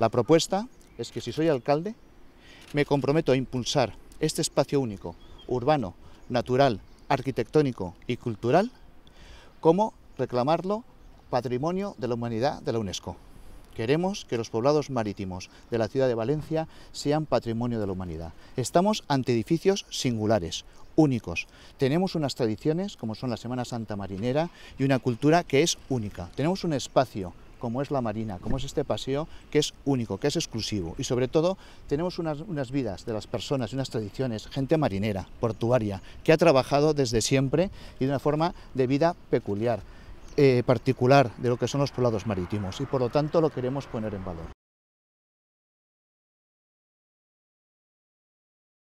La propuesta es que si soy alcalde, me comprometo a impulsar este espacio único, urbano, natural, arquitectónico y cultural, como reclamarlo patrimonio de la humanidad de la UNESCO. Queremos que los poblados marítimos de la ciudad de Valencia sean patrimonio de la humanidad. Estamos ante edificios singulares, únicos. Tenemos unas tradiciones como son la Semana Santa Marinera y una cultura que es única. Tenemos un espacio como es la marina, como es este paseo, que es único, que es exclusivo. Y sobre todo tenemos unas, vidas de las personas y unas tradiciones, gente marinera, portuaria, que ha trabajado desde siempre y de una forma de vida peculiar. Eh, particular de lo que son los poblados marítimos y por lo tanto lo queremos poner en valor.